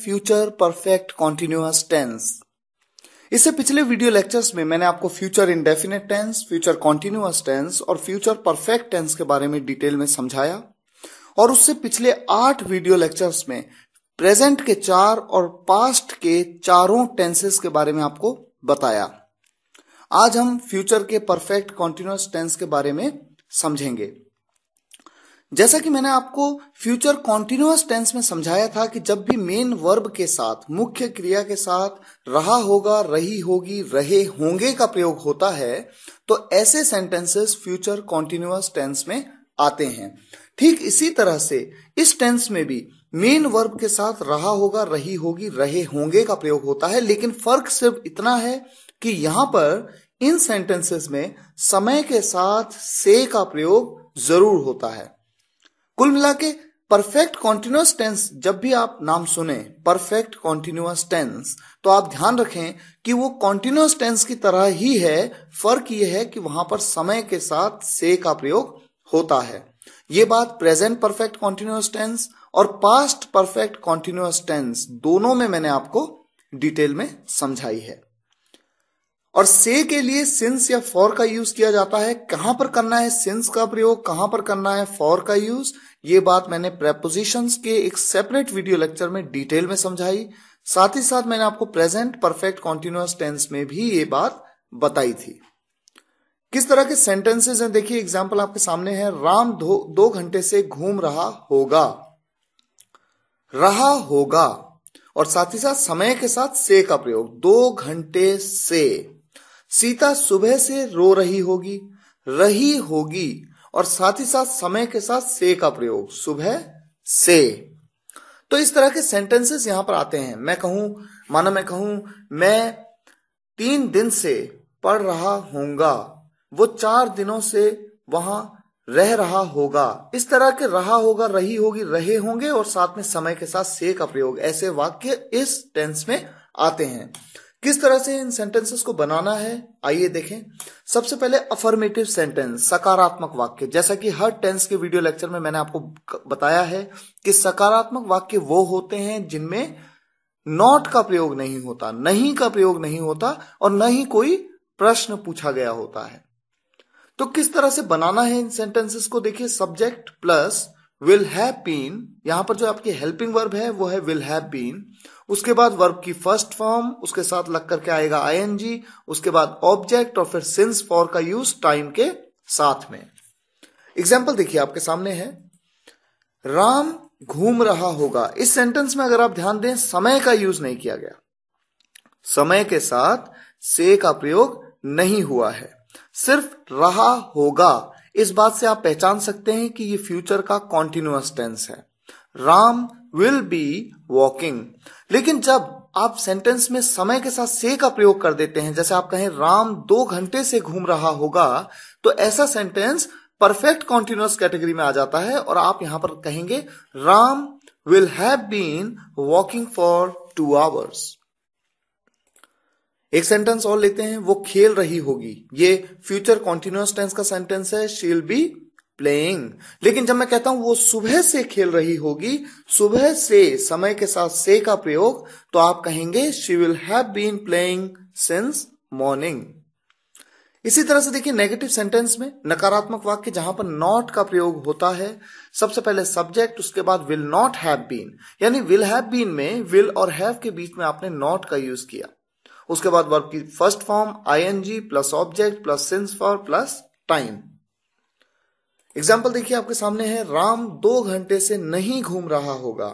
future perfect continuous tense इससे पिछले video lectures में मैंने आपको future indefinite tense future continuous tense और फ्यूचर परफेक्ट टेंस के बारे में डिटेल में समझाया और उससे पिछले आठ वीडियो लेक्चर्स में प्रेजेंट के चार और पास्ट के चारों टेंसेस के बारे में आपको बताया आज हम फ्यूचर के परफेक्ट कॉन्टिन्यूस टेंस के बारे में समझेंगे जैसा कि मैंने आपको फ्यूचर कॉन्टिन्यूस टेंस में समझाया था कि जब भी मेन वर्ब के साथ मुख्य क्रिया के साथ रहा होगा रही होगी रहे होंगे का प्रयोग होता है तो ऐसे सेंटेंसेस फ्यूचर कॉन्टिन्यूस टेंस में आते हैं ठीक इसी तरह से इस टेंस में भी मेन वर्ब के साथ रहा होगा रही होगी रहे होंगे का प्रयोग होता है लेकिन फर्क सिर्फ इतना है कि यहां पर इन सेंटेंसेस में समय के साथ से का प्रयोग जरूर होता है कुल मिला के परफेक्ट कॉन्टिन्यूस टेंस जब भी आप नाम सुने परफेक्ट कॉन्टिन्यूस टेंस तो आप ध्यान रखें कि वो कॉन्टिन्यूस टेंस की तरह ही है फर्क ये है कि वहां पर समय के साथ से का प्रयोग होता है ये बात प्रेजेंट परफेक्ट कॉन्टिन्यूस टेंस और पास्ट परफेक्ट कॉन्टिन्यूस टेंस दोनों में मैंने आपको डिटेल में समझाई है और से के लिए सिंस या फॉर का यूज किया जाता है कहां पर करना है सिंस का प्रयोग कहां पर करना है फॉर का यूज ये बात मैंने प्रेपोजिशन के एक सेपरेट वीडियो लेक्चर में डिटेल में समझाई साथ ही साथ मैंने आपको प्रेजेंट परफेक्ट कॉन्टिन्यूस टेंस में भी ये बात बताई थी किस तरह के सेंटेंसेस हैं देखिए एग्जाम्पल आपके सामने है राम दो, दो घंटे से घूम रहा होगा रहा होगा और साथ ही साथ समय के साथ से का प्रयोग दो घंटे से सीता सुबह से रो रही होगी रही होगी और साथ ही साथ समय के साथ से का प्रयोग सुबह से तो इस तरह के सेंटेंसेस यहां पर आते हैं मैं कहूं माना मैं कहूं मैं तीन दिन से पढ़ रहा होऊंगा वो चार दिनों से वहां रह रहा होगा इस तरह के रहा होगा रही होगी रहे होंगे और साथ में समय के साथ से का प्रयोग ऐसे वाक्य इस टेंस में आते हैं किस तरह से इन सेंटेंसेस को बनाना है आइए देखें सबसे पहले अफर्मेटिव सेंटेंस सकारात्मक वाक्य जैसा कि हर टेंस के वीडियो लेक्चर में मैंने आपको बताया है कि सकारात्मक वाक्य वो होते हैं जिनमें नॉट का प्रयोग नहीं होता नहीं का प्रयोग नहीं होता और न ही कोई प्रश्न पूछा गया होता है तो किस तरह से बनाना है इन सेंटेंसेस को देखिए subject plus will have been यहां पर जो आपकी हेल्पिंग वर्ब है वो है विल हैव बीन उसके बाद वर्ब की फर्स्ट फॉर्म उसके साथ लग करके आएगा आईएनजी उसके बाद ऑब्जेक्ट और फिर सिंस फॉर का यूज टाइम के साथ में एग्जाम्पल देखिए आपके सामने है राम घूम रहा होगा इस सेंटेंस में अगर आप ध्यान दें समय का यूज नहीं किया गया समय के साथ से का प्रयोग नहीं हुआ है सिर्फ रहा होगा इस बात से आप पहचान सकते हैं कि ये फ्यूचर का कॉन्टिन्यूस टेंस है राम विल बी वॉकिंग लेकिन जब आप सेंटेंस में समय के साथ से का प्रयोग कर देते हैं जैसे आप कहें राम दो घंटे से घूम रहा होगा तो ऐसा सेंटेंस परफेक्ट कॉन्टिन्यूस कैटेगरी में आ जाता है और आप यहां पर कहेंगे Ram will have been walking for two hours एक सेंटेंस और लेते हैं वो खेल रही होगी ये फ्यूचर कॉन्टिन्यूस टेंस का सेंटेंस है शील बी प्लेइंग लेकिन जब मैं कहता हूं वो सुबह से खेल रही होगी सुबह से समय के साथ से का प्रयोग तो आप कहेंगे she will have been playing since morning इसी तरह से देखिए नेगेटिव सेंटेंस में नकारात्मक वाक्य जहां पर नॉट का प्रयोग होता है सबसे पहले सब्जेक्ट उसके बाद विल नॉट हैव बीन यानी विल हैव बीन में विल और हैव के बीच में आपने नॉट का यूज किया उसके बाद वर्ब की first form ING plus object plus since for plus time example देखिए आपके सामने है राम दो घंटे से नहीं घूम रहा होगा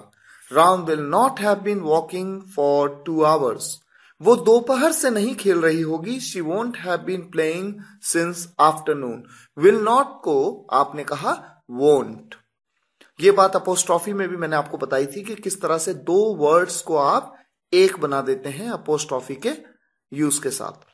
Ram will not have been walking for two hours वो दोपहर से नहीं खेल रही होगी she won't have been playing since afternoon will not को आपने कहा वोंट ये बात अपोस्ट्रॉफी में भी मैंने आपको बताई थी कि किस तरह से दो वर्ड्स को आप एक बना देते हैं अपोस्ट्रॉफी के यूज के साथ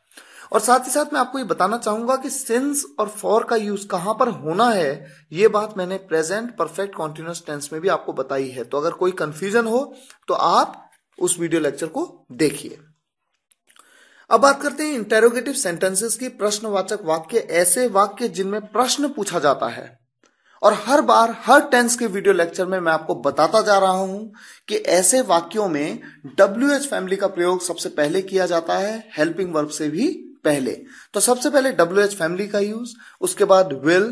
और साथ ही साथ मैं आपको ये बताना चाहूंगा कि सिंस और फॉर का यूज कहां पर होना है ये बात मैंने प्रेजेंट परफेक्ट कॉन्टिन्यूस टेंस में भी आपको बताई है तो अगर कोई कंफ्यूजन हो तो आप उस वीडियो लेक्चर को देखिए अब बात करते हैं इंटेरोगेटिव सेंटेंसेस की प्रश्नवाचक वाक्य ऐसे वाक्य जिनमें प्रश्न पूछा जाता है और हर बार हर टेंस के वीडियो लेक्चर में मैं आपको बताता जा रहा हूं कि ऐसे वाक्यों में डब्ल्यू एच फैमिली का प्रयोग सबसे पहले किया जाता है हेल्पिंग वर्ब से भी पहले तो सबसे पहले डब्ल्यू एच फैमिली का यूज उसके बाद विल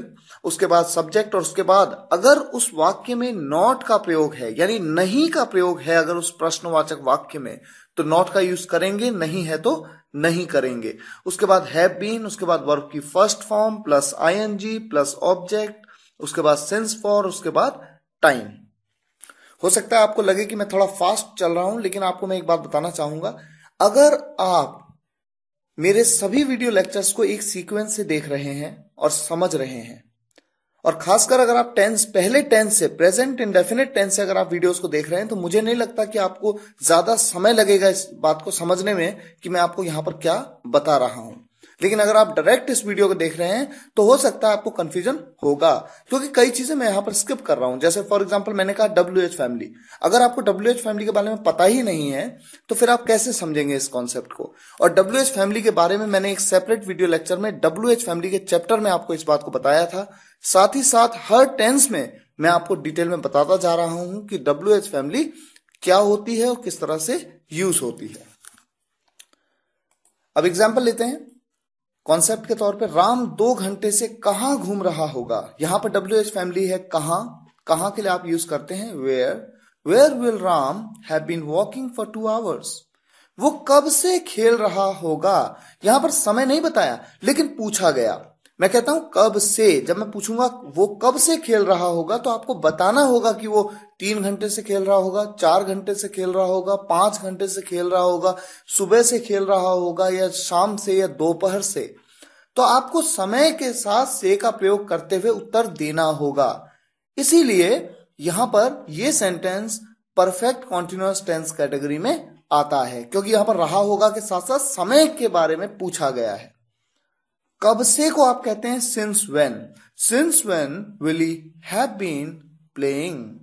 उसके बाद सब्जेक्ट और उसके बाद अगर उस वाक्य में नॉट का प्रयोग है यानी नहीं का प्रयोग है अगर उस प्रश्नवाचक वाक्य में तो नॉट का यूज करेंगे नहीं है तो नहीं करेंगे उसके बाद हैव बीन उसके बाद वर्ब की first form plus ING plus object उसके बाद सेंस फॉर उसके बाद टाइम हो सकता है आपको लगे कि मैं थोड़ा फास्ट चल रहा हूं लेकिन आपको मैं एक बात बताना चाहूंगा अगर आप मेरे सभी वीडियो लेक्चर्स को एक सीक्वेंस से देख रहे हैं और समझ रहे हैं और खासकर अगर आप टेंस पहले टेंस से प्रेजेंट इंडेफिनेट टेंस से अगर आप वीडियोस को देख रहे हैं तो मुझे नहीं लगता कि आपको ज्यादा समय लगेगा इस बात को समझने में कि मैं आपको यहां पर क्या बता रहा हूं लेकिन अगर आप डायरेक्ट इस वीडियो को देख रहे हैं तो हो सकता है आपको कंफ्यूजन होगा क्योंकि कई चीजें मैं यहां पर स्किप कर रहा हूं जैसे फॉर एग्जांपल मैंने कहा डब्ल्यू एच फैमिली अगर आपको डब्ल्यू एच फैमिली के बारे में पता ही नहीं है तो फिर आप कैसे समझेंगे इस कॉन्सेप्ट को और डब्ल्यू एच फैमिली के बारे में मैंने एक सेपरेट वीडियो लेक्चर में डब्ल्यू एच फैमिली के चैप्टर में आपको इस बात को बताया था साथ ही साथ हर टेंस में मैं आपको डिटेल में बताता जा रहा हूं कि डब्ल्यू एच फैमिली क्या होती है और किस तरह से यूज होती है अब एग्जाम्पल लेते हैं कॉन्सेप्ट के तौर पे राम दो घंटे से कहा घूम रहा होगा यहां पर डब्ल्यू एच फैमिली है कहा कहां के लिए आप यूज करते हैं where where will Ram have been walking for two hours वो कब से खेल रहा होगा यहां पर समय नहीं बताया लेकिन पूछा गया मैं कहता हूं कब से जब मैं पूछूंगा वो कब से खेल रहा होगा तो आपको बताना होगा कि वो तीन घंटे से खेल रहा होगा चार घंटे से खेल रहा होगा पांच घंटे से खेल रहा होगा सुबह से खेल रहा होगा या शाम से या दोपहर से तो आपको समय के साथ से का प्रयोग करते हुए उत्तर देना होगा इसीलिए यहां पर यह sentence perfect continuous tense category में आता है क्योंकि यहां पर रहा होगा के साथ साथ समय के बारे में पूछा गया है कब से को आप कहते हैं since when since when will he have been playing